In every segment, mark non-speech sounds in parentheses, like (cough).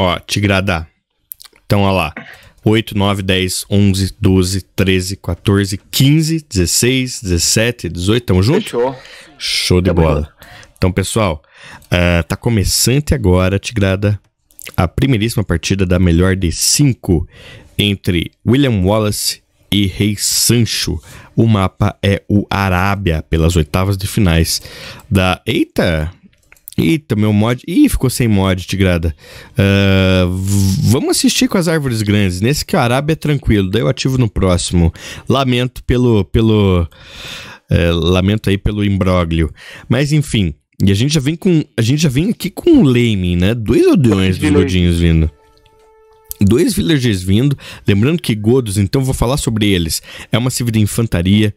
Ó, Tigrada. Então, ó lá. 8, 9, 10, 11, 12, 13, 14, 15, 16, 17, 18. Tamo junto? Fechou. Show de bola. Então, pessoal, uh, tá começando agora, Tigrada, a primeiríssima partida da melhor de 5 entre William Wallace e Rei Sancho. O mapa é o Arábia, pelas oitavas de finais da. Eita! Eita, meu mod. Ih, ficou sem mod, Tigrada. Uh, vamos assistir com as árvores grandes. Nesse que Arábia é tranquilo. Daí eu ativo no próximo. Lamento pelo. pelo eh, lamento aí pelo imbróglio. Mas enfim. E a gente já vem com. A gente já vem aqui com o Lame, né? Dois aldeões dos Godinhos vindo dois villagers vindo. Lembrando que Godos, então vou falar sobre eles. É uma civil de infantaria.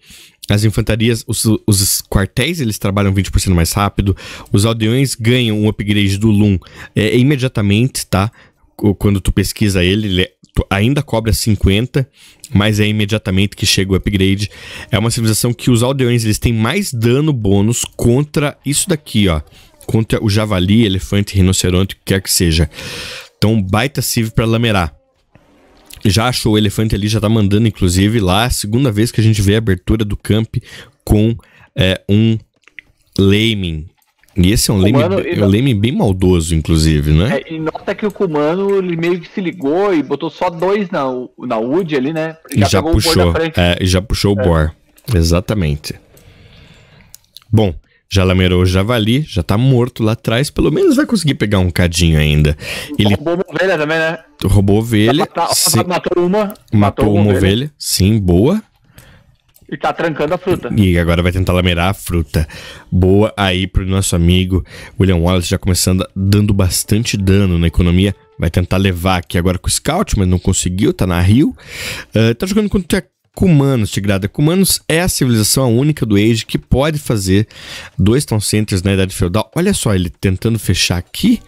As infantarias, os, os quartéis, eles trabalham 20% mais rápido. Os aldeões ganham um upgrade do Loom é, é imediatamente, tá? Quando tu pesquisa ele, ele é, ainda cobra 50, mas é imediatamente que chega o upgrade. É uma civilização que os aldeões, eles têm mais dano bônus contra isso daqui, ó. Contra o javali, elefante, rinoceronte, o que quer que seja. Então, baita Civ para lamerar. Já achou o elefante ali, já tá mandando, inclusive, lá. Segunda vez que a gente vê a abertura do camp com é, um Laming. E esse é um Kumano, é é bem maldoso, inclusive, né? É, e nota que o Kumano, ele meio que se ligou e botou só dois na, na UD ali, né? Já, já puxou, é, já puxou o é. Boar. Exatamente. Bom, já lamerou é o javali, já tá morto lá atrás, pelo menos vai conseguir pegar um cadinho ainda. Ele roubou uma ovelha também, né? Roubou ovelha. Matar, tá, tá, se... Tá, matou uma. Matou, matou uma, ovelha. ovelha. Sim, boa. E tá trancando a fruta. E agora vai tentar lamerar a fruta. Boa aí pro nosso amigo William Wallace, já começando dando bastante dano na economia. Vai tentar levar aqui agora com o Scout, mas não conseguiu, tá na Rio. Uh, tá jogando contra Cumanos, Tigrada. Cumanos é a civilização única do Age que pode fazer dois town centers na Idade Feudal. Olha só, ele tentando fechar aqui.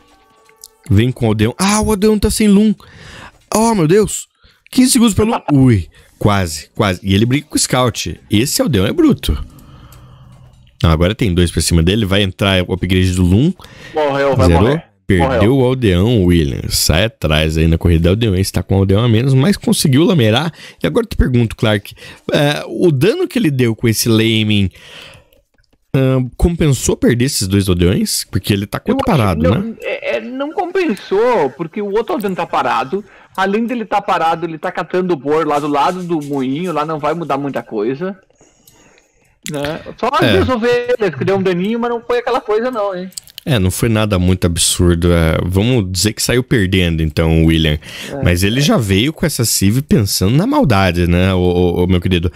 Vem com o Aldeão. Ah, o Aldeão tá sem Loom. Oh, meu Deus. 15 segundos pra Lum. (laughs) Ui, quase, quase. E ele briga com o Scout. Esse Aldeão é bruto. Não, agora tem dois pra cima dele. Vai entrar o upgrade do Loom. Morreu, vai morrer. Perdeu o Aldeão, Williams. Sai atrás aí na corrida Aldeão. Está com o Aldeão a menos, mas conseguiu lamerar. E agora eu te pergunto, Clark: uh, o dano que ele deu com esse laming uh, compensou perder esses dois Aldeões? Porque ele está quanto parado, não, né? É, é, não compensou, porque o outro Aldeão está parado. Além dele estar tá parado, ele está catando o bor lá do lado do moinho. Lá não vai mudar muita coisa. Né? Só as é. duas ovelhas que deu um daninho, mas não foi aquela coisa, não, hein? É, não foi nada muito absurdo. É, vamos dizer que saiu perdendo, então, o William. É, Mas ele é. já veio com essa Civ pensando na maldade, né, o, o, o, meu querido?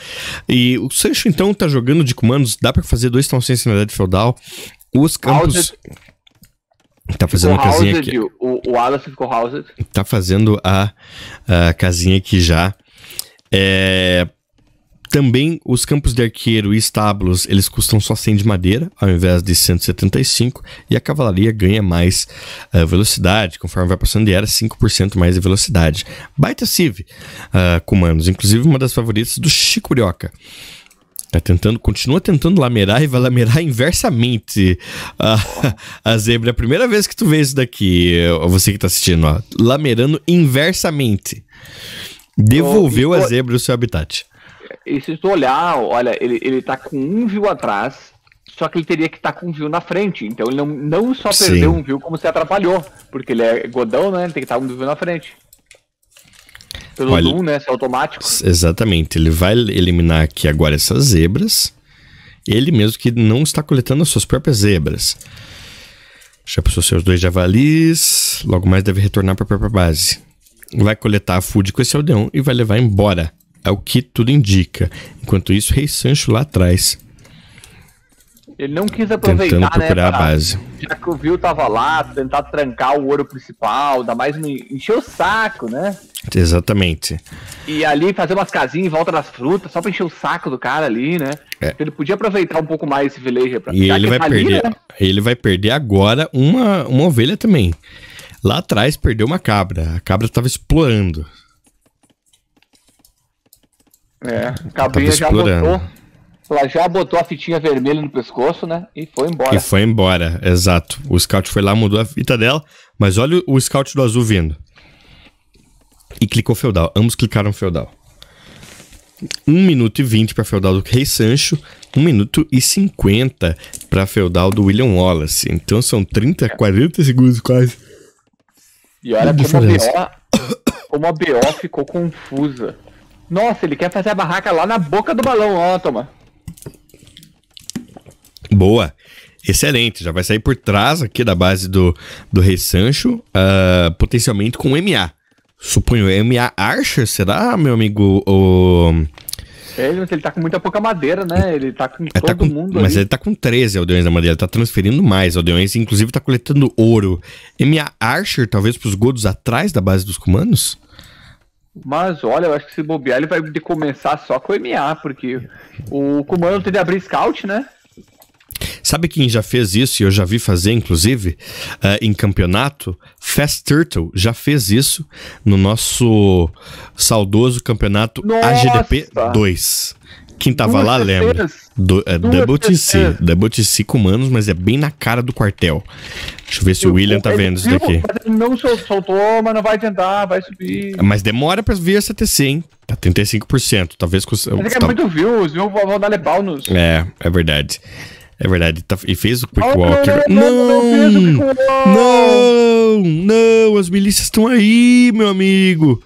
E o Sancho, então, tá jogando de comandos. Dá para fazer dois tão na sinalidade feudal. Os campos... Tá fazendo a casinha aqui. O, o Aleph ficou housed. Tá fazendo a, a casinha aqui já. É, também os campos de arqueiro e estábulos, eles custam só 100 de madeira, ao invés de 175, e a cavalaria ganha mais uh, velocidade, conforme vai passando de era, 5% mais de velocidade. Baita Civ, uh, ah, comandos, inclusive uma das favoritas do Chicurioca. Tá tentando, continua tentando lamerar e vai lamerar inversamente a, a zebra. É a primeira vez que tu vê isso daqui, você que tá assistindo, ó. Lamerando inversamente. Devolveu oh, a zebra o seu habitat. E se tu olhar, olha, ele, ele tá com um view atrás, só que ele teria que estar tá com um view na frente. Então ele não, não só Sim. perdeu um view, como se atrapalhou. Porque ele é godão, né? Ele tem que estar tá um view na frente. Pelo olha, zoom, né? é automático. Exatamente. Ele vai eliminar aqui agora essas zebras. Ele mesmo que não está coletando as suas próprias zebras. Já passou seus dois javalis. Logo mais deve retornar para a própria base. Vai coletar a food com esse aldeão e vai levar embora. É o que tudo indica. Enquanto isso, Rei Sancho lá atrás. Ele não quis aproveitar, Tentando né, procurar a base. Já que o Vil tava lá, tentar trancar o ouro principal, ainda mais um encher o saco, né? Exatamente. E ali fazer umas casinhas em volta das frutas, só pra encher o saco do cara ali, né? É. Então, ele podia aproveitar um pouco mais esse villager. Pra... E ele vai, tá ali, perder, né? ele vai perder agora uma, uma ovelha também. Lá atrás perdeu uma cabra. A cabra tava explorando. É, Cabrinha já botou. Ela já botou a fitinha vermelha no pescoço, né? E foi embora. E foi embora, exato. O scout foi lá, mudou a fita dela, mas olha o scout do azul vindo. E clicou feudal. Ambos clicaram feudal. 1 minuto e 20 para feudal do Rei Sancho, 1 minuto e 50 para feudal do William Wallace. Então são 30, 40 segundos quase. E olha como a, BO, (coughs) como a BO ficou confusa. Nossa, ele quer fazer a barraca lá na boca do balão, ó, toma. Boa. Excelente, já vai sair por trás aqui da base do, do Rei Sancho, uh, potencialmente com MA. Suponho MA Archer, será, meu amigo? O... É, mas ele tá com muita pouca madeira, né? Ele tá com ele é, tá todo tá com, mundo. Mas ali. ele tá com 13 aldeões da madeira, ele tá transferindo mais aldeões, inclusive tá coletando ouro. MA Archer, talvez pros godos atrás da base dos comandos? Mas olha, eu acho que se bobear, ele vai de começar só com o MA, porque o comando tem de abrir scout, né? Sabe quem já fez isso e eu já vi fazer, inclusive, uh, em campeonato? Fast Turtle já fez isso no nosso saudoso campeonato Nossa! AGDP 2. Quem tava lá lembra. Do, é, Double TC. Double TC com manos, mas é bem na cara do quartel. Deixa eu ver se eu, o William tá vendo isso daqui. Ele não soltou, mas não vai tentar, vai subir. Mas demora pra vir a CTC, hein? Tá 35%. Talvez com. Mas é tá... muito view, os views vão dar lebal nos. É, é verdade. É verdade, tá, e fez o Quick Walker. Oh, não, não, não, não, as milícias estão aí, meu amigo.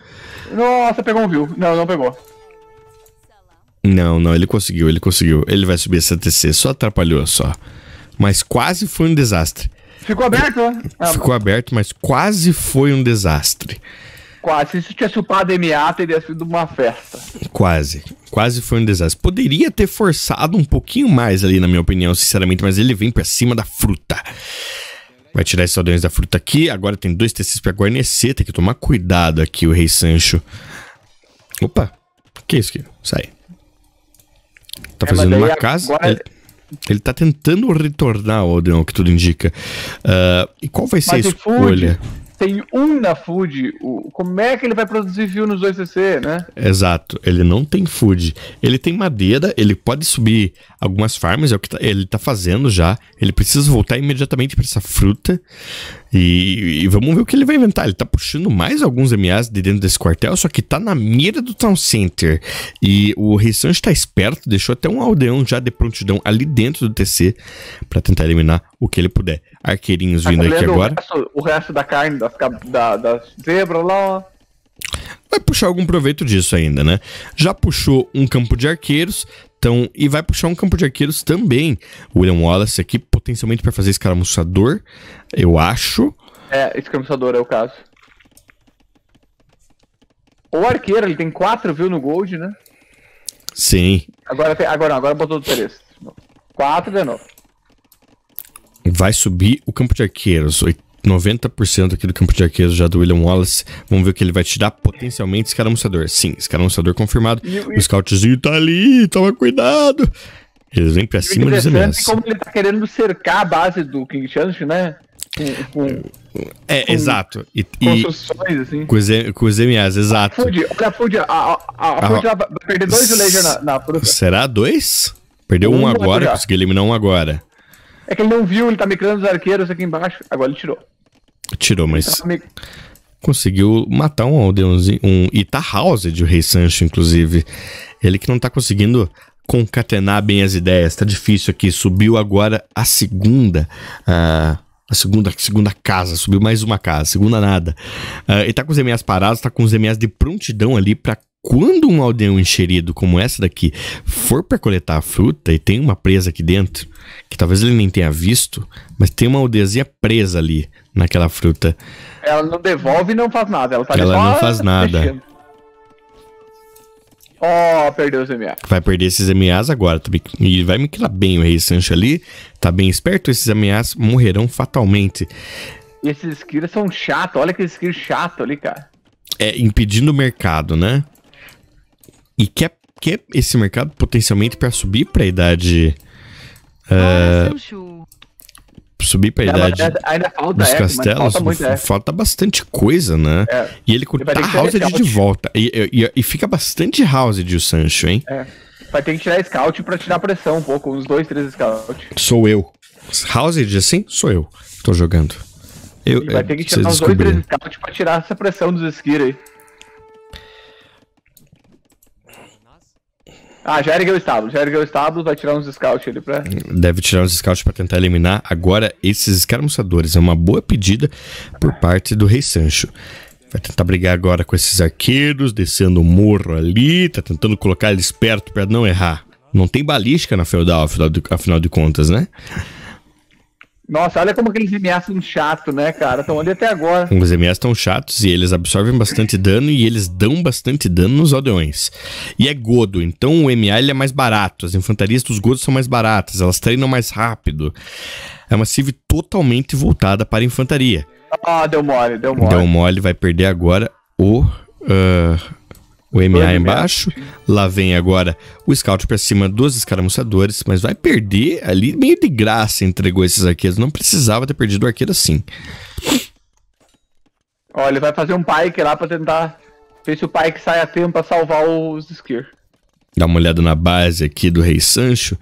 Nossa, pegou um view. Não, não pegou. Não, não, ele conseguiu, ele conseguiu. Ele vai subir essa TC, só atrapalhou só. Mas quase foi um desastre. Ficou aberto, né? É. Ficou aberto, mas quase foi um desastre. Quase. Se tivesse a MA, teria sido uma festa. Quase. Quase foi um desastre. Poderia ter forçado um pouquinho mais ali, na minha opinião, sinceramente, mas ele vem para cima da fruta. Vai tirar esses aldeões da fruta aqui. Agora tem dois TCs pra guarnecer. Tem que tomar cuidado aqui, o Rei Sancho. Opa, o que é isso aqui? Sai tá é, fazendo uma casa. Agora... Ele, ele tá tentando retornar, Odin, o que tudo indica. Uh, e qual vai ser mas a escolha? tem um na Food, o, como é que ele vai produzir fio nos 2cc, né? Exato, ele não tem Food. Ele tem madeira, ele pode subir algumas farms, é o que tá, ele tá fazendo já. Ele precisa voltar imediatamente para essa fruta. E, e, vamos ver o que ele vai inventar. Ele tá puxando mais alguns MAs de dentro desse quartel, só que tá na mira do Town Center. E o Rissante tá esperto, deixou até um aldeão já de prontidão ali dentro do TC para tentar eliminar o que ele puder. Arqueirinhos tá vindo aqui agora. O resto, o resto, da carne das, da, das zebras lá, ó vai puxar algum proveito disso ainda, né? Já puxou um campo de arqueiros, então, e vai puxar um campo de arqueiros também. William Wallace aqui, potencialmente para fazer escaramuçador, eu acho. É, escaramuçador é o caso. Ou arqueiro, ele tem 4, viu, no gold, né? Sim. Agora, agora, não, agora botou 3. 4 de novo. Vai subir o campo de arqueiros, 8. 90% aqui do campo de arqueiro já do William Wallace. Vamos ver o que ele vai tirar potencialmente escaramuçador. Sim, escaramuçador é confirmado. E, o scoutzinho tá ali, toma cuidado. Eles é vêm pra cima dos MS. É como ele tá querendo cercar a base do King Chance, né? Com, com, é, com exato. E, construções, e, assim. Com os, com os MAs, exato. A Food, olha a a, a, a, ah, vai perder dois Villager na, na fruta. Será dois? Perdeu um, um agora, conseguiu eliminar um agora. É que ele não viu, ele tá micrando os arqueiros aqui embaixo. Agora ele tirou. Tirou, mas. Conseguiu matar um aldeãozinho, um Itahouse de o Rei Sancho, inclusive. Ele que não tá conseguindo concatenar bem as ideias, tá difícil aqui. Subiu agora a segunda. Uh, a segunda, segunda casa, subiu mais uma casa, segunda nada. Uh, e tá com os EMEAs parados, tá com os EMEAs de prontidão ali para quando um aldeão encherido como essa daqui for para coletar a fruta e tem uma presa aqui dentro, que talvez ele nem tenha visto, mas tem uma aldeazinha presa ali, naquela fruta. Ela não devolve e não faz nada. Ela tá Ela não faz nada. Ó, oh, perdeu os MAs. Vai perder esses MAs agora. Tá e vai me quilar bem o Rei Sancho ali. Tá bem esperto. Esses MAs morrerão fatalmente. esses skills são chato. Olha que skill chato ali, cara. É, impedindo o mercado, né? E quer, é, quer é esse mercado potencialmente para subir pra idade. uh, Sancho subir pra idade ainda falta dos castelos, falta, muito, falta é. bastante coisa, né? É. E ele tá House de volta. E, e, e, fica bastante House de o Sancho, hein? É. Vai ter que tirar scout pra tirar pressão um pouco, uns dois, três scout. Sou eu. House assim? Sou eu. Tô jogando. Eu, vai é, ter que tirar uns dois, três scout pra tirar essa pressão dos skir aí. Ah, já ergueu o estábulo, já ergueu o estábulo, vai tirar uns scouts ali pra... Deve tirar uns scouts pra tentar eliminar. Agora, esses escaramuçadores é uma boa pedida por parte do Rei Sancho. Vai tentar brigar agora com esses arqueiros, descendo o morro ali, tá tentando colocar eles perto pra não errar. Não tem balística na Feudal, afinal de, afinal de contas, né? Nossa, olha como aqueles MS são chatos, né, cara? Estão ali até agora. Os MS estão chatos e eles absorvem bastante dano e eles dão bastante dano nos aldeões. E é godo, então o MA ele é mais barato. As infantarias dos godos são mais baratas, elas treinam mais rápido. É uma civ totalmente voltada para a infantaria. Ah, deu mole, deu mole. Deu mole, vai perder agora o... Uh, o MA embaixo. Lá vem agora o Scout para cima dos escaramuçadores, mas vai perder ali meio de graça entregou esses arqueiros. Não precisava ter perdido o arqueiro assim. Olha, ele vai fazer um pike lá para tentar ver se o pike sai a tempo para salvar os Skir. Dá uma olhada na base aqui do Rei Sancho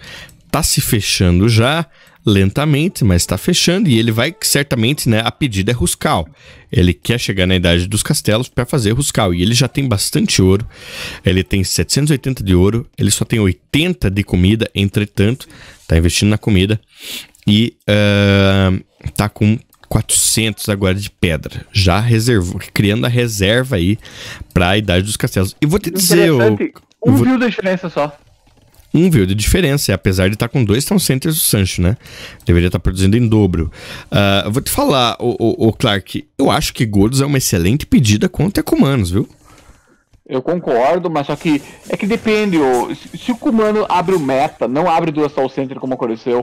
tá se fechando já, lentamente, mas está fechando e ele vai certamente, né, a pedida é Ruscal. Ele quer chegar na idade dos castelos para fazer Ruscal e ele já tem bastante ouro. Ele tem 780 de ouro, ele só tem 80 de comida, entretanto, tá investindo na comida e uh, tá com 400 agora de pedra, já reservou, criando a reserva aí para a idade dos castelos. E vou te dizer, eu, um vou... viu da diferença só um veio de diferença, apesar de estar tá com dois town centers o Sancho, né? Deveria estar tá produzindo em dobro. Uh, vou te falar, o, o, o, Clark, eu acho que Gordos é uma excelente pedida contra Cumanos, viu? Eu concordo, mas só que é que depende. o se, o Kumano abre o meta, não abre duas tal Center como aconteceu,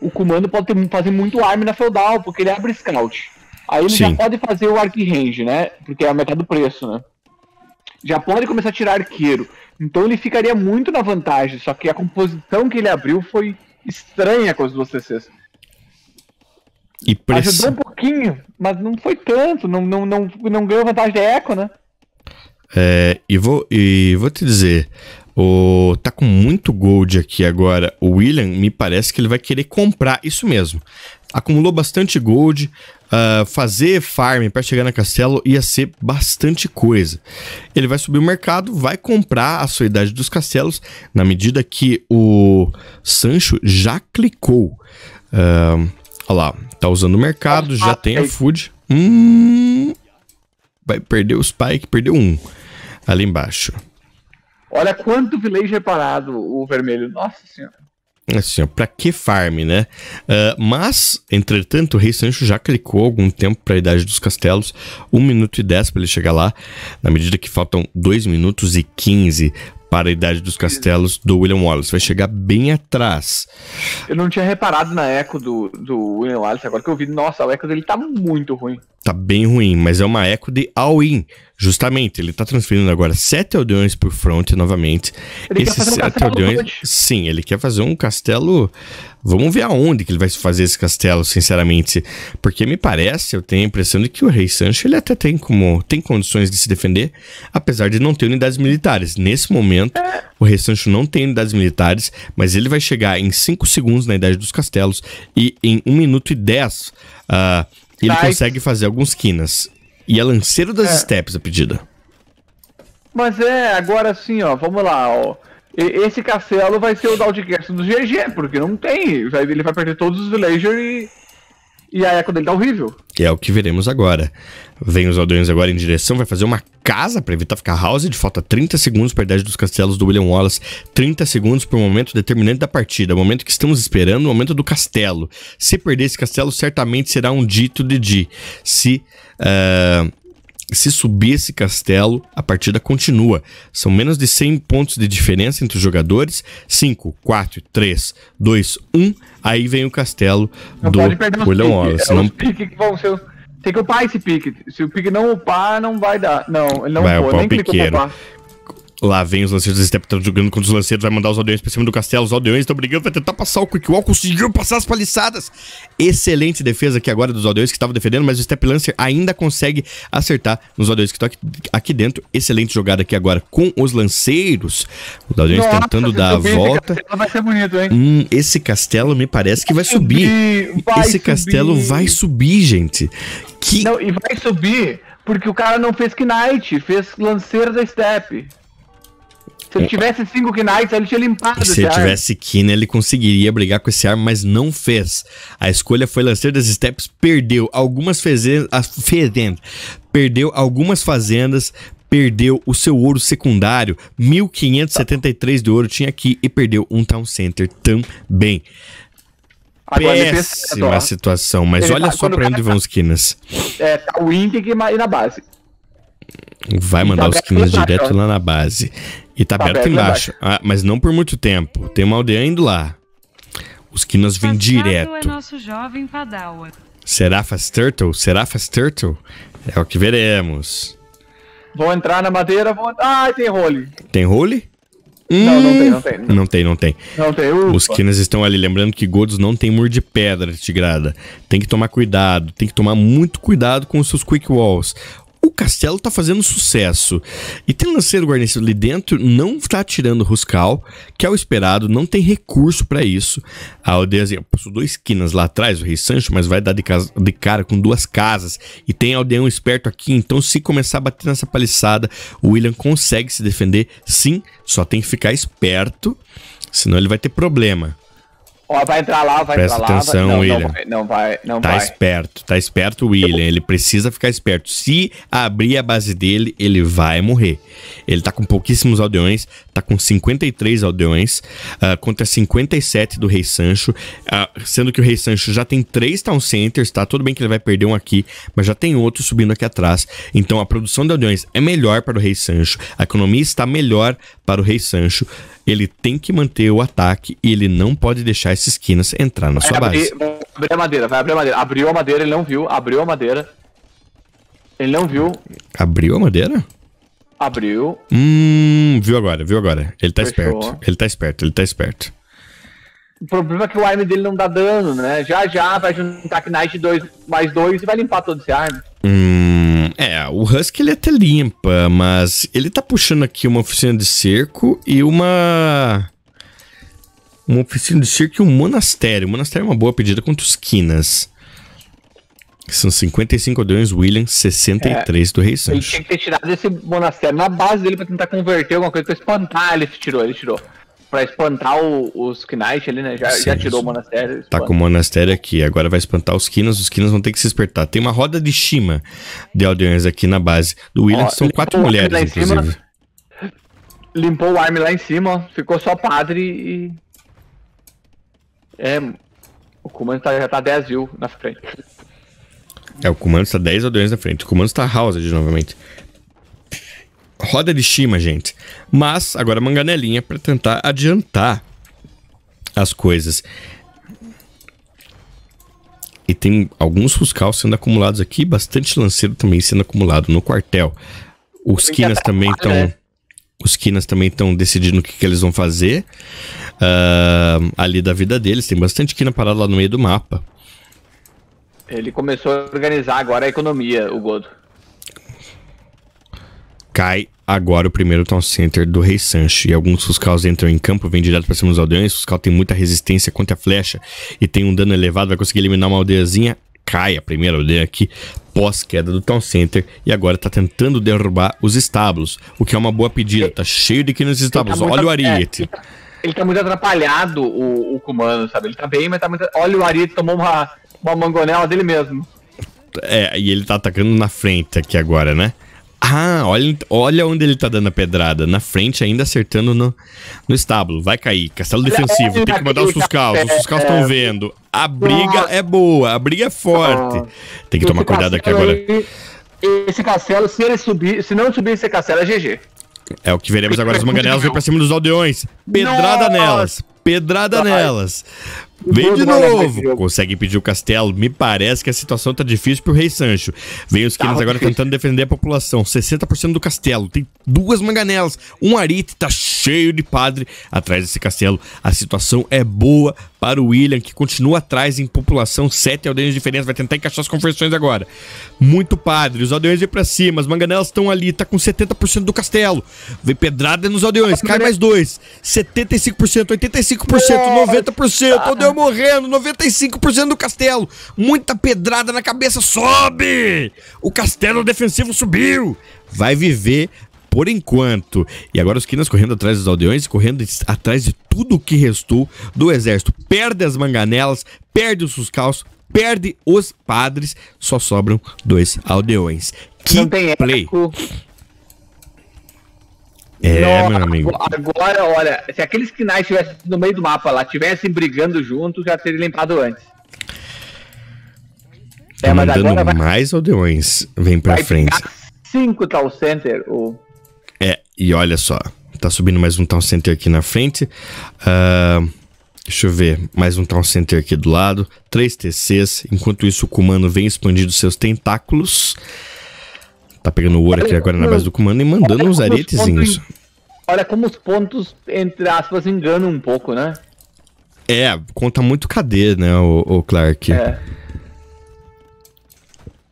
o Kumano pode ter, fazer muito arm na feudal, porque ele abre scout. Aí ele Sim. já pode fazer o Arc Range, né? Porque é a metade do preço, né? já pode começar a tirar arqueiro. Então ele ficaria muito na vantagem, só que a composição que ele abriu foi estranha com as duas CCs. E Ajudou um pouquinho, mas não foi tanto, não, não, não, não ganhou vantagem da Echo, né? É, e vou, e vou te dizer, o, tá com muito gold aqui agora. O William, me parece que ele vai querer comprar, isso mesmo acumulou bastante gold. Uh, fazer farm para chegar na Castelo ia ser bastante coisa. Ele vai subir o mercado, vai comprar a sua idade dos castelos na medida que o Sancho já clicou. Uh, olha lá, tá usando o mercado, já tem a food. Hum, vai perder o Spike, perdeu um ali embaixo. Olha quanto villager parado o vermelho, nossa senhora. Assim, ó, pra que farm, né? Uh, mas, entretanto, o rei Sancho já clicou algum tempo para a idade dos castelos, 1 minuto e 10 para ele chegar lá, na medida que faltam 2 minutos e 15 para a idade dos castelos do William Wallace. Vai chegar bem atrás. Eu não tinha reparado na eco do, do William Wallace, agora que eu vi, nossa, o eco dele tá muito ruim tá bem ruim, mas é uma eco de all-in. Justamente, ele tá transferindo agora sete aldeões por front novamente. Ele Esses quer fazer um sete aldeões, sim, ele quer fazer um castelo. Vamos ver aonde que ele vai fazer esse castelo, sinceramente, porque me parece, eu tenho a impressão de que o rei Sancho ele até tem como tem condições de se defender, apesar de não ter unidades militares. Nesse momento, é. o rei Sancho não tem unidades militares, mas ele vai chegar em 5 segundos na idade dos castelos e em 1 minuto e 10 uh, ah, ele consegue fazer alguns quinas. E é lanceiro das é. steps a pedida. Mas é, agora sim, ó, vamos lá, ó. Esse castelo vai ser o Downcast do GG, porque não tem. Ele vai perder todos os villagers e e aí é a eco dele tá horrível. Que é o que veremos agora. Vem os aldeões agora em direção, vai fazer uma casa para evitar ficar house. De Falta 30 segundos para a idade dos castelos do William Wallace. 30 segundos para o momento determinante da partida. O momento que estamos esperando, o momento do castelo. Se perder esse castelo, certamente será um dito de Di. Se. Uh, se subir esse castelo, a partida continua. São menos de 100 pontos de diferença entre os jogadores. 5, 4, 3, 2, 1. Aí vem o castelo não do William Wallace. É, Tem que upar esse pique. Se o pique não upar, não vai dar. Não, ele não vai pode, upar o Lá vem os lanceiros da Step, tá jogando contra os lanceiros, vai mandar os aldeões pra cima do castelo. Os aldeões estão brigando, vai tentar passar o Quick Wall, conseguiu passar as paliçadas. Excelente defesa aqui agora dos aldeões que estavam defendendo, mas o Step Lancer ainda consegue acertar nos aldeões que estão aqui, aqui, dentro. Excelente jogada aqui agora com os lanceiros. Os aldeões Nossa, tentando dar a volta. Esse castelo vai ser bonito, hein? Hum, esse castelo me parece que vai, vai subir. subir. Vai esse subir. castelo vai subir, gente. Que... Não, e vai subir porque o cara não fez Knight, fez Lanceiro da Step. Se ele tivesse cinco Knights, ele tinha limpado Se ele ar. tivesse Kina, ele conseguiria brigar com esse arma, mas não fez. A escolha foi lançar das Steps, perdeu algumas fazendas, perdeu algumas fazendas, perdeu o seu ouro secundário, 1573 de ouro tinha aqui, e perdeu um Town Center também. Agora, a situação, mas ele olha tá, só pra onde vão tá os Quinas. É, tá o Imp e na base. Vai mandar tá os quinas direto lá na base. E tá, tá aberto, aberto embaixo. Ah, mas não por muito tempo. Tem uma aldeia indo lá. Os quinas vêm é direto. É nosso jovem padawan. Serafas Turtle? Serafas Turtle? É o que veremos. Vou entrar na madeira, vou... Ah, tem role. Tem role? Hum, não, não tem, não tem. Não, tem, não tem. Não tem Os Kinas estão ali. Lembrando que Godos não tem muro de pedra, Tigrada. Tem que tomar cuidado. Tem que tomar muito cuidado com os seus Quick Walls o Castelo tá fazendo sucesso. E tem lanceiro guarnecido ali dentro, não tá tirando Ruscal, que é o esperado, não tem recurso para isso. A aldeia passou duas esquinas lá atrás, o Rei Sancho, mas vai dar de, casa, de cara com duas casas. E tem aldeão esperto aqui, então se começar a bater nessa paliçada, o William consegue se defender. Sim, só tem que ficar esperto, senão ele vai ter problema. Ó, vai entrar lá, vai Presta entrar atenção, lá. Não, William. Não vai, não vai. Não tá vai. esperto, tá esperto, William. Ele precisa ficar esperto. Se abrir a base dele, ele vai morrer. Ele tá com pouquíssimos aldeões, tá com 53 aldeões, uh, contra 57 do Rei Sancho. Uh, sendo que o Rei Sancho já tem três Town Centers, tá? Tudo bem que ele vai perder um aqui, mas já tem outro subindo aqui atrás. Então a produção de aldeões é melhor para o Rei Sancho, a economia está melhor para o Rei Sancho. Ele tem que manter o ataque e ele não pode deixar essa esquinas entrar na sua vai abrir, base. Vai abrir a madeira, vai abrir a madeira. Abriu a madeira, ele não viu. Abriu a madeira. Ele não viu. Abriu a madeira? Abriu. Hum, viu agora, viu agora. Ele tá Fechou. esperto. Ele tá esperto, ele tá esperto. O problema é que o arme dele não dá dano, né? Já já vai juntar Knight dois, mais dois e vai limpar todo esse arme. Hum, é, o Husky ele até limpa, mas ele tá puxando aqui uma oficina de cerco e uma. Uma oficina de circo e um monastério. O monastério é uma boa pedida contra os quinas. São 55 aldeões, William, 63 é, do Rei Sancho. Ele tinha que ter tirado esse monastério na base dele pra tentar converter alguma coisa pra espantar. Ele tirou, ele tirou. Pra espantar o, os Knight ali, né? Já, Sim, já tirou o monastério. Tá espanta. Tá com o monastério aqui. Agora vai espantar os Kinas. Os Kinas vão ter que se despertar. Tem uma roda de Shima de aldeões aqui na base. Do William, ó, são quatro mulheres, inclusive. Cima, limpou o arme lá em cima, ó. Ficou só padre e é. O comando tá, já tá 10 mil na frente. É, o comando está 10 ou 2 na frente. O comando está de novamente. Roda de Shima, gente. Mas agora uma ganelinha para tentar adiantar as coisas. E tem alguns Fuscal sendo acumulados aqui, bastante lanceiro também sendo acumulado no quartel. Os Quinas também estão. Né? Os Quinas também estão decidindo o que, que eles vão fazer uh, ali da vida deles. Tem bastante quina parada lá no meio do mapa. Ele começou a organizar agora a economia, o Godo. Cai agora o primeiro town center do Rei Sancho. E alguns Fuscaus entram em campo, vêm direto pra cima dos aldeões. Fuscal tem muita resistência contra a flecha e tem um dano elevado, vai conseguir eliminar uma aldeiazinha. Cai a primeira aldeia aqui, pós-queda do town center. E agora tá tentando derrubar os estábulos, o que é uma boa pedida. Tá cheio de que nos tá estábulos. Olha o é, ariete. É, ele tá muito atrapalhado, o, o Kumano, sabe? Ele tá bem, mas tá muito. Olha, o Ari tomou uma, uma mangonela dele mesmo. É, e ele tá atacando na frente aqui agora, né? Ah, olha, olha onde ele tá dando a pedrada. Na frente, ainda acertando no, no estábulo. Vai cair. Castelo defensivo. É, Tem que mandar os Fuscaus. Os Fuscaus estão é. vendo. A briga é boa. A briga é forte. Tem que tomar cuidado aqui agora. esse castelo, se ele subir, se não subir esse castelo, é GG. É o que veremos agora. Os manganelas vêm pra cima dos aldeões. Pedrada Nossa. nelas. Pedrada nelas. Vem de novo. Consegue impedir o castelo. Me parece que a situação tá difícil pro rei Sancho. Vem os tá quinos agora tentando defender a população. 60% do castelo. Tem duas manganelas. Um arite tá cheio de padre atrás desse castelo. A situação é boa para o William, que continua atrás em população, sete aldeões diferentes, vai tentar encaixar as confissões agora. Muito padre, os aldeões vêm para cima, as manganelas estão ali, tá com 70% do castelo. Vem pedrada nos aldeões, cai mais dois. 75%, 85%, 90%, aldeão morrendo, 95% do castelo. Muita pedrada na cabeça, sobe! O castelo defensivo subiu! Vai viver por enquanto. E agora os quinas correndo atrás dos aldeões, correndo atrás de tudo o que restou do exército. Perde as manganelas, perde os suscaus, perde os padres, só sobram dois aldeões. Que Não tem play! Eco. É, meu amigo. Agora, olha, se aqueles quinais estivessem no meio do mapa lá, estivessem brigando juntos, já teria limpado antes. Tá é, mandando vai... mais aldeões. Vem pra vai frente. Cinco Tal Center, o e olha só, tá subindo mais um Town Center aqui na frente. Uh, deixa eu ver, mais um Town Center aqui do lado. Três TCs. Enquanto isso, o Kumano vem expandindo seus tentáculos. Tá pegando o ouro aqui agora na base do Kumano e mandando uns aretezinhos. Olha como os pontos, entre aspas, enganam um pouco, né? É, conta muito KD, né, o, o Clark. É.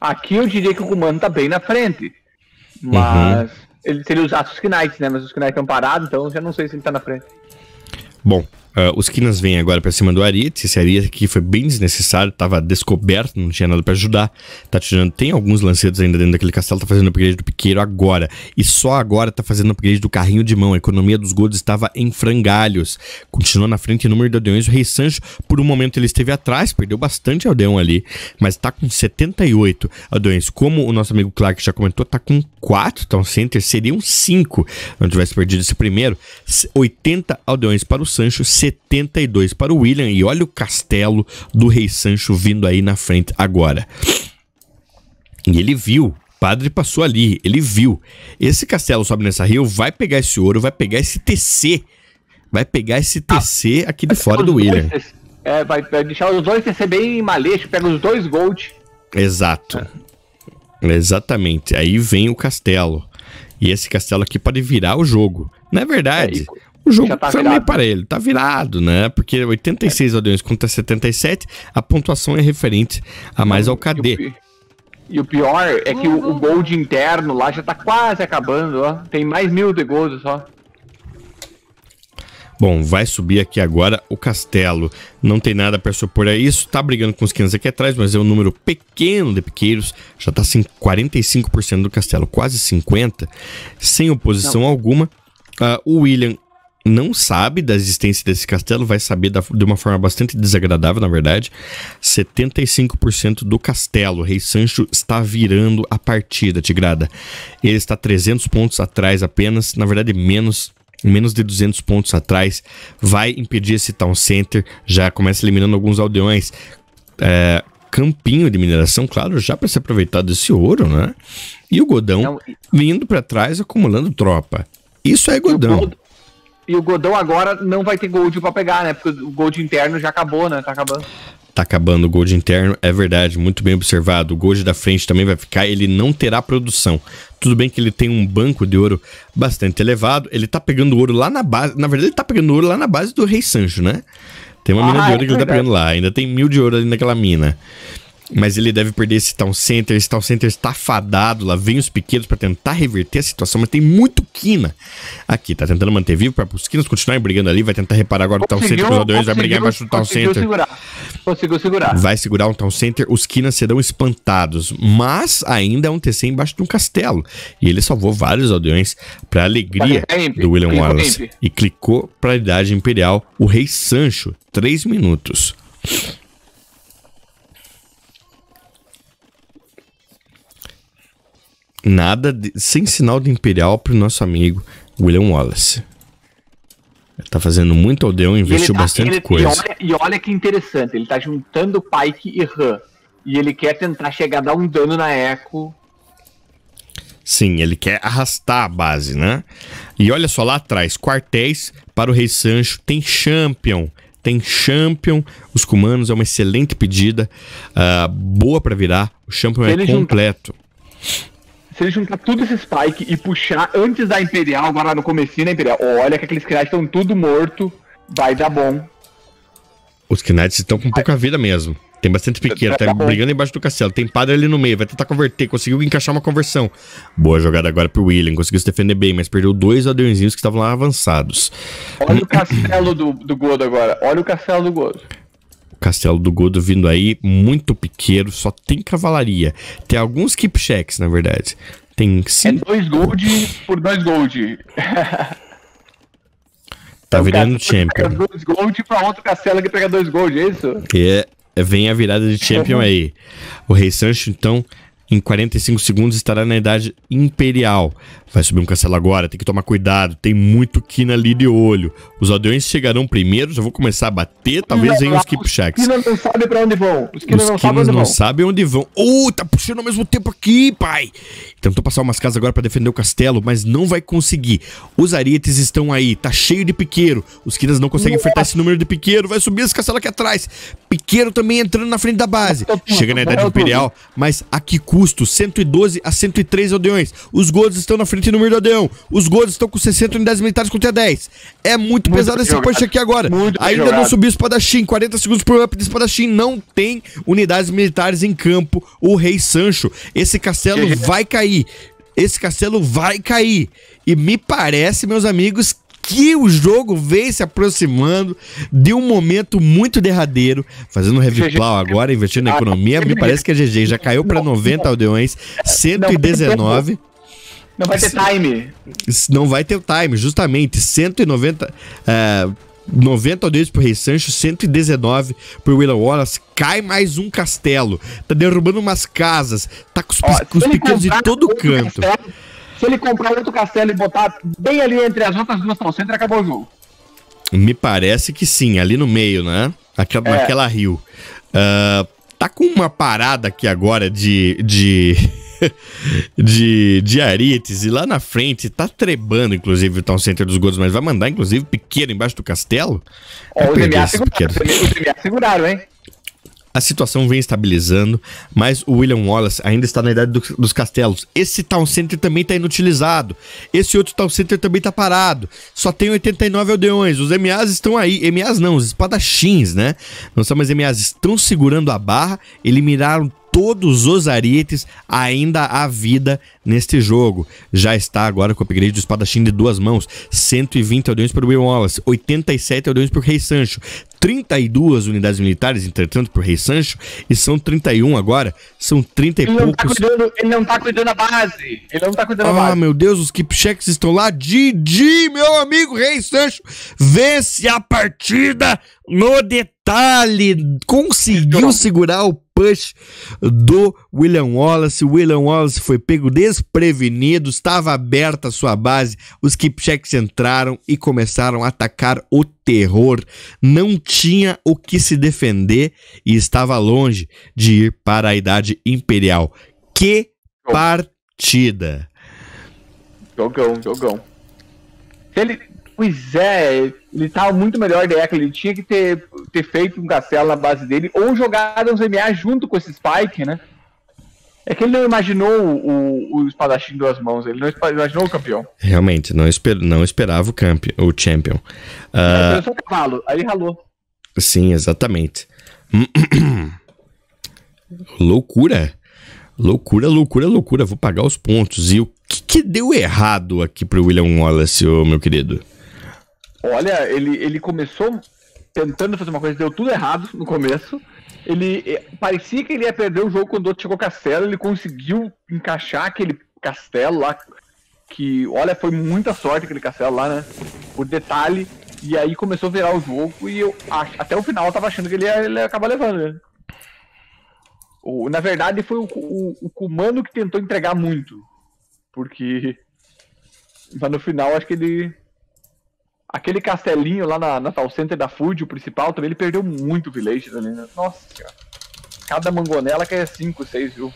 Aqui eu diria que o Kumano tá bem na frente. Uhum. Mas... Uhum. Ele seria os, os Knights, né? Mas os Knights estão parados, então eu já não sei se ele tá na frente. Bom, Uh, os Kinas vêm agora para cima do Ariete. Esse Ariete aqui foi bem desnecessário, tava descoberto, não tinha nada para ajudar. Tá tirando. Tem alguns lanceiros ainda dentro daquele castelo, tá fazendo upgrade do piqueiro agora. E só agora tá fazendo upgrade do carrinho de mão. A economia dos godos estava em frangalhos. Continuou na frente o número de aldeões. O Rei Sancho, por um momento, ele esteve atrás, perdeu bastante aldeão ali, mas tá com 78 aldeões. Como o nosso amigo Clark já comentou, tá com 4 Town então Center, seriam 5 não tivesse perdido esse primeiro. 80 aldeões para o Sancho, 70 72 para o William. E olha o castelo do Rei Sancho vindo aí na frente agora. E ele viu padre passou ali, ele viu. Esse castelo sobe nessa rio, vai pegar esse ouro, vai pegar esse TC. Vai pegar esse TC ah, aqui de fora do William. Dois, é, vai, deixar os dois TC bem maleixo, pega os dois gold. Exato. É. Exatamente. Aí vem o castelo. E esse castelo aqui pode virar o jogo. é verdade, é, e... O jogo tá foi virado. meio parelho, tá virado, né? Porque 86 aldeões contra 77, a pontuação é referente a mais ao KD. E o pior é que o, uhum. gold interno lá já tá quase acabando, ó. Tem mais mil de gold só. Bom, vai subir aqui agora o castelo. Não tem nada para supor a isso. Tá brigando com os 500 aqui atrás, mas é um número pequeno de piqueiros. Já tá assim 45% do castelo, quase 50, sem oposição Não. alguma. Uh, o William não sabe da existência desse castelo, vai saber da, de uma forma bastante desagradável, na verdade. 75% do castelo. O Rei Sancho está virando a partida, Tigrada. Ele está 300 pontos atrás apenas, na verdade, menos. Menos de 200 pontos atrás, vai impedir esse Town Center. Já começa eliminando alguns aldeões. É, campinho de mineração, claro, já para se aproveitar desse ouro, né? E o Godão vindo para trás acumulando tropa. Isso é Godão. E o Godão agora não vai ter gold para pegar, né? Porque o gold interno já acabou, né? Tá acabando. Tá acabando o gold interno, é verdade, muito bem observado. O gold da frente também vai ficar, ele não terá produção. Tudo bem que ele tem um banco de ouro bastante elevado, ele tá pegando ouro lá na base, na verdade ele tá pegando ouro lá na base do Rei Sancho, né? Tem uma ah, mina de ouro é que ele tá pegando lá, ainda tem mil de ouro ali naquela mina mas ele deve perder esse Town Center. Esse Town Center está fadado. Lá vem os pequenos para tentar reverter a situação, mas tem muito Kina aqui. Tá tentando manter vivo para os Kinas continuarem brigando ali. Vai tentar reparar agora conseguiu, o Town Center. Os dois vai brigar embaixo do Town Center. Segurar, conseguiu segurar. Vai segurar o um Town Center. Os Kinas serão espantados, mas ainda é um TC embaixo de um castelo. E ele salvou vários aldeões para alegria do William Wallace. Imp. E clicou para a idade imperial o Rei Sancho. Três minutos. Nada, de, sem sinal de Imperial pro nosso amigo William Wallace. Ele tá fazendo muito aldeão, investiu tá bastante ele, coisa. E olha, e olha, que interessante, ele tá juntando Pike e Han E ele quer tentar chegar a dar um dano na Echo. Sim, ele quer arrastar a base, né? E olha só lá atrás, quartéis para o Rei Sancho, tem Champion, tem Champion, os cumanos, é uma excelente pedida, uh, boa para virar, o Champion é ele é completo. Junta se ele juntar tudo esse Spike e puxar antes da Imperial, agora no comecinho da Imperial, olha que aqueles Knights estão tudo morto, vai dar bom. Os Knights estão com pouca vida mesmo. Tem bastante pequeno, tá brigando embaixo do castelo. Tem padre ali no meio, vai tentar converter. Conseguiu encaixar uma conversão. Boa jogada agora pro William. Conseguiu se defender bem, mas perdeu dois aldeõezinhos que estavam lá avançados. Olha o castelo do, do Godo agora. Olha o castelo do Godo. Castelo do Godo vindo aí, muito piqueiro, só tem cavalaria. Tem alguns keep checks na verdade. Tem é cinco... É dois gold por dois gold. tá é virando champion. Pega dois gold pra outro castelo que pega dois gold, é isso? É, é, vem a virada de champion aí. O Rei Sancho, então, em 45 segundos estará na idade imperial. Vai subir um castelo agora, tem que tomar cuidado. Tem muito Kina ali de olho. Os aldeões chegarão primeiro, já vou começar a bater. Talvez venham os Kipchaks. Os Kina não sabem pra onde vão. Os Kina não, sabem onde, não sabem onde vão. Uh, tá puxando ao mesmo tempo aqui, pai. Tentou passar umas casas agora pra defender o castelo, mas não vai conseguir. Os arietes estão aí, tá cheio de piqueiro. Os Kinas não conseguem enfrentar esse número de piqueiro. Vai subir esse castelo aqui atrás. Piqueiro também entrando na frente da base. Chega na Idade Imperial, mas a que custo? 112 a 103 aldeões. Os Godos estão na frente frente no Mirdadão. Os gols estão com 60 unidades militares contra 10. É muito, muito pesado esse punch aqui agora. Muito Ainda não subiu espadachim. 40 segundos pro up de espadachim. Não tem unidades militares em campo. O Rei Sancho. Esse castelo que vai cair. Esse castelo vai cair. E me parece, meus amigos, que o jogo vem se aproximando de um momento muito derradeiro, fazendo plow agora, investindo na economia, me ah, parece que a GG já caiu para 90 aldeões, 119. Não vai ter time. Não vai ter time, justamente. 190. Uh, 90 aldeias pro Rei Sancho, 119 pro William Wallace. Cai mais um castelo. Tá derrubando umas casas. Tá com os, Ó, com os picões de todo canto. Castelo, se ele comprar outro castelo e botar bem ali entre as outras duas tão centro, acabou o jogo. Me parece que sim, ali no meio, né? Naquela, é. naquela rio. Uh, tá com uma parada aqui agora de. de... (laughs) de diarites e lá na frente tá trebando, inclusive, o tá Town Center dos godos mas vai mandar, inclusive, pequeno embaixo do castelo? Ó, é os seguraram, hein? A situação vem estabilizando, mas o William Wallace ainda está na idade do, dos castelos. Esse Town Center também está inutilizado. Esse outro Town Center também está parado. Só tem 89 aldeões. Os MAs estão aí. MAs não, os espadachins, né? Não são mais MAs. Estão segurando a barra. Eliminaram todos os arietes, ainda há vida neste jogo. Já está agora com o upgrade do espadachim de duas mãos, 120 aldeões para o Will Wallace, 87 aldeões para o Rei Sancho, 32 unidades militares, entretanto, para o Rei Sancho, e são 31 agora, são 30 ele e tá poucos. Tá cuidando, ele não está cuidando da base, ele não está cuidando ah, da base. Ah, meu Deus, os keepchecks estão lá, Didi, meu amigo Rei Sancho, vence a partida no detalhe, conseguiu segurar o push do William Wallace. William Wallace foi pego desprevenido, estava aberta a sua base. Os Kipchaks entraram e começaram a atacar o terror. Não tinha o que se defender e estava longe de ir para a Idade Imperial. Que partida! Jogão, jogão. Ele Pois é, ele tava muito melhor de Eckler. Ele tinha que ter, ter feito um castelo na base dele ou jogado uns MA junto com esse Spike, né? É que ele não imaginou o, o, espadachim em duas mãos, ele não imaginou o campeão. Realmente, não, esper, não esperava o, campe, o champion. Uh... Só cavalo, aí ralou. Sim, exatamente. (clears throat) loucura. Loucura, loucura, loucura. Vou pagar os pontos. E o que, que deu errado aqui pro William Wallace, meu querido? Olha, ele, ele começou tentando fazer uma coisa, deu tudo errado no começo. Ele eh, parecia que ele ia perder o jogo quando o outro chegou castelo, ele conseguiu encaixar aquele castelo lá que, olha, foi muita sorte aquele castelo lá, né? Por detalhe. E aí começou a virar o jogo e eu até o final eu tava achando que ele ia, ele ia acabar levando, né? O, na verdade foi o, o, o Kumano que tentou entregar muito. Porque. Mas no final acho que ele Aquele castelinho lá na, na Tal Center da Food, o principal, também ele perdeu muito village também. Né? Nossa, cara. Cada mangonela que é 5, 6 viu?